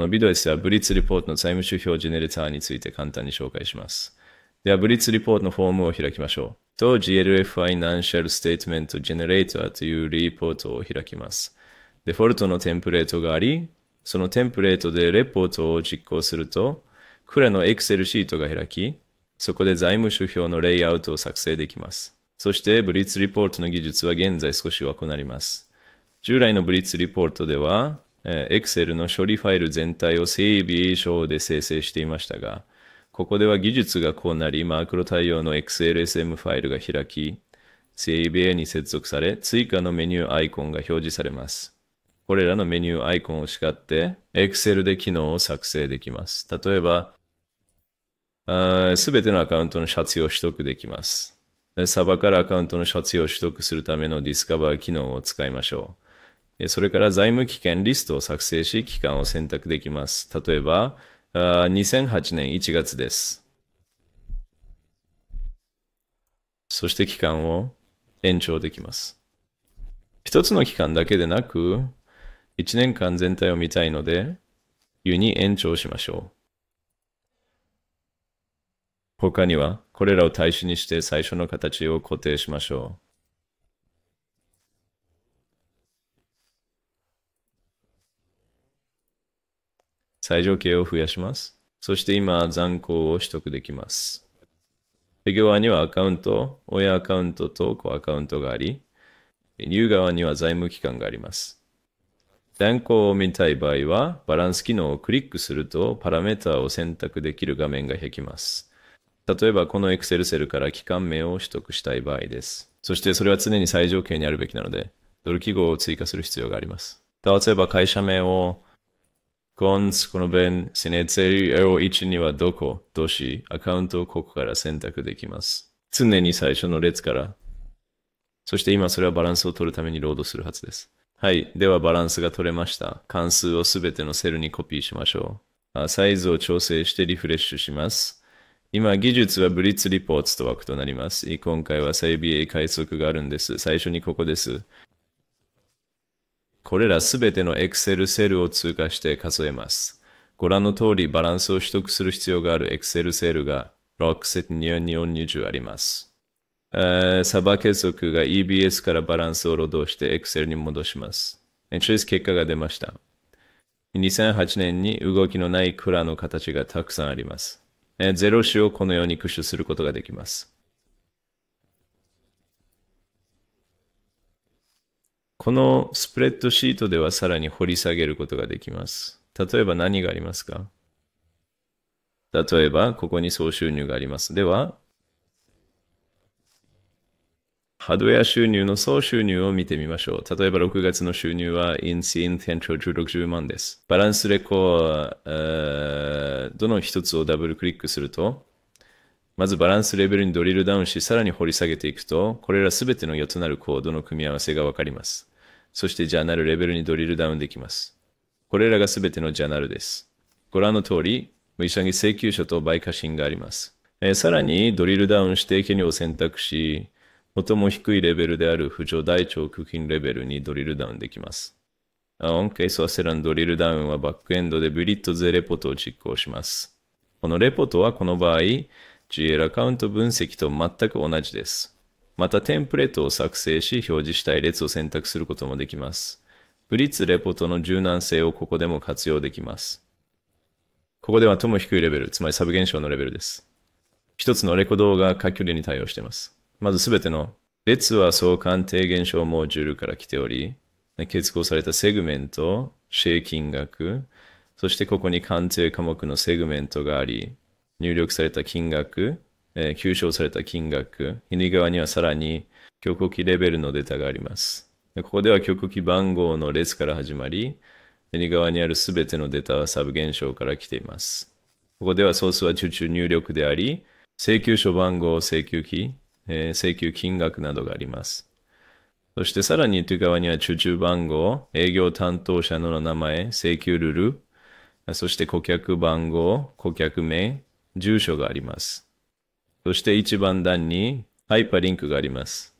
このビデオスではブリッツリポートの財務指標ジェネレーターについて簡単に紹介します。では、ブリッツリポートのフォームを開きましょう。と GLF Financial Statement Generator というリポートを開きます。デフォルトのテンプレートがあり、そのテンプレートでレポートを実行すると、クラの Excel シートが開き、そこで財務指標のレイアウトを作成できます。そして、ブリッツリポートの技術は現在少し弱くなります。従来のブリッツリポートでは、え Excel の処理ファイル全体を整備書で生成していましたが、ここでは技術がこうなり、マクロ対応の XLSM ファイルが開き、整備に接続され、追加のメニューアイコンが表示されます。これらのメニューアイコンを使って、Excel で機能を作成できます。例えば、すべてのアカウントの撮影を取得できます。サバからアカウントの撮影を取得するためのディスカバー機能を使いましょう。それから財務危険リストを作成し、期間を選択できます。例えば、2008年1月です。そして期間を延長できます。一つの期間だけでなく、1年間全体を見たいので、湯に延長しましょう。他には、これらを対象にして最初の形を固定しましょう。最上級を増やします。そして今、残高を取得できます。手側にはアカウント、親アカウントと子アカウントがあり、入側には財務機関があります。断高を見たい場合は、バランス機能をクリックすると、パラメータを選択できる画面が開きます。例えば、この Excel セルから期間名を取得したい場合です。そして、それは常に最上級にあるべきなので、ドル記号を追加する必要があります。例えば、会社名をスこの弁、セネツェル L1 にはどこ、都市、アカウントをここから選択できます。常に最初の列から。そして今それはバランスを取るためにロードするはずです。はい。ではバランスが取れました。関数をすべてのセルにコピーしましょう。サイズを調整してリフレッシュします。今、技術はブリッツリポーツと枠となります。今回は再 BA 快速があるんです。最初にここです。これらすべての Excel セルを通過して数えます。ご覧の通りバランスを取得する必要がある Excel セルが6,240あります。サバ継続が EBS からバランスを労働して Excel に戻します。e n t r 結果が出ました。2008年に動きのないクラの形がたくさんあります。ゼロ種をこのように駆使することができます。このスプレッドシートではさらに掘り下げることができます。例えば何がありますか例えば、ここに総収入があります。では、ハードウェア収入の総収入を見てみましょう。例えば6月の収入は、インシン店長16万です。バランスレコー、どの一つをダブルクリックすると、まずバランスレベルにドリルダウンし、さらに掘り下げていくと、これらすべての4つなるコードの組み合わせがわかります。そしてジャーナルレベルにドリルダウンできます。これらがすべてのジャーナルです。ご覧の通り、無医者に請求書と売価信があります。えー、さらにドリルダウンして権利を選択し、最も低いレベルである不条大腸区筋レベルにドリルダウンできます。Aunque eso h ドリルダウンはバックエンドでブリットゼレポートを実行します。このレポートはこの場合、GL アカウント分析と全く同じです。またテンプレートを作成し表示したい列を選択することもできます。ブリッツレポートの柔軟性をここでも活用できます。ここではとも低いレベル、つまりサブ現象のレベルです。一つのレコ動が各距離に対応しています。まずすべての列は相関定現象モジュールから来ており、結合されたセグメント、シェイ金額、そしてここに鑑定科目のセグメントがあり、入力された金額、えー、吸収された金額、左側にはさらに極機レベルのデータがあります。ここでは極機番号の列から始まり、右側にあるすべてのデータはサブ現象から来ています。ここではソースは受注入力であり、請求書番号、請求期、えー、請求金額などがあります。そしてさらに手側には受注番号、営業担当者の名前、請求ルール、そして顧客番号、顧客名、住所があります。そして一番段にハイパリンクがあります。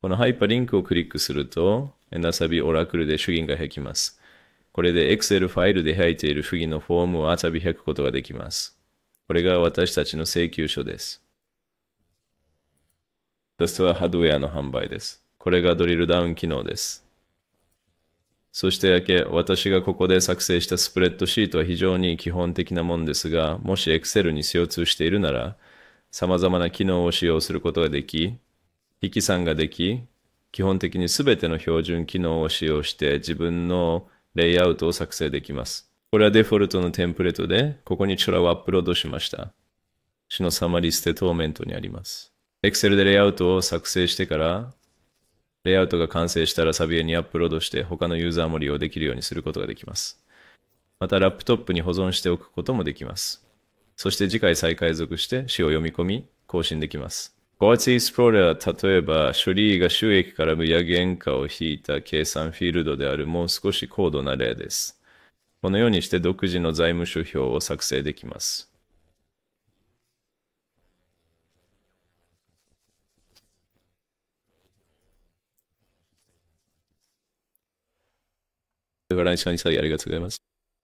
このハイパリンクをクリックすると、エナサビオラクルで主銀が開きます。これで Excel ファイルで開いている主義のフォームをあたび開くことができます。これが私たちの請求書です。そしてはハードウェアの販売です。これがドリルダウン機能です。そしてやけ、私がここで作成したスプレッドシートは非常に基本的なものですが、もし Excel に CO2 しているなら、様々な機能を使用することができ、引き算ができ、基本的に全ての標準機能を使用して自分のレイアウトを作成できます。これはデフォルトのテンプレートで、ここにチョラをアップロードしました。詩のサマリステトーメントにあります。Excel でレイアウトを作成してから、レイアウトが完成したらサビエにアップロードして他のユーザーも利用できるようにすることができます。またラップトップに保存しておくこともできます。そして次回再解読して詩を読み込み更新できます。ゴアツイスプローラーは例えば処理が収益から売上原価を引いた計算フィールドであるもう少し高度な例です。このようにして独自の財務書表を作成できます。ご来場いただきありがとうございます。